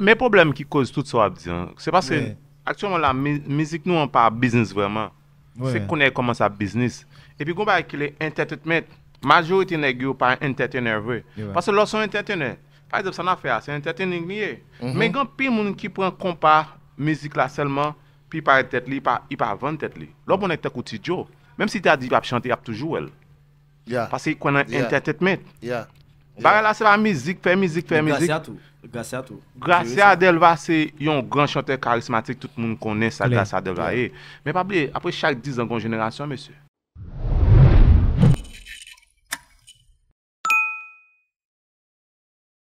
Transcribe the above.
Mè problem ki kouze tout sa wap diyan, se pasè, aktyouman la mizik nou an pa business vèman, se kounè yè koman sa business, epi kouman yè ki lè entertainment, majou yè ti negyo pa entertainer vè, pasè lò son entertainer, pa yè dèp sa na fè a, se entertainer nye, mè yè yon pi moun ki pou an kompa mizik la selman, pi pa yè tèt li, pa yè pa avan tèt li, lò pou nè te kouti djo, mèm si te a di ap chanti, ap toujou wèl, pasè yè kounè entertainment, ba yè la se pa mizik, fè mizik, fè mizik, Gratia a tou. Gratia a Delva, se yon gran chante karismatik tout moun konen sa Gratia a Delva e. Eh. Men pa bli, apre chak dizan kon jenerasyon, messe.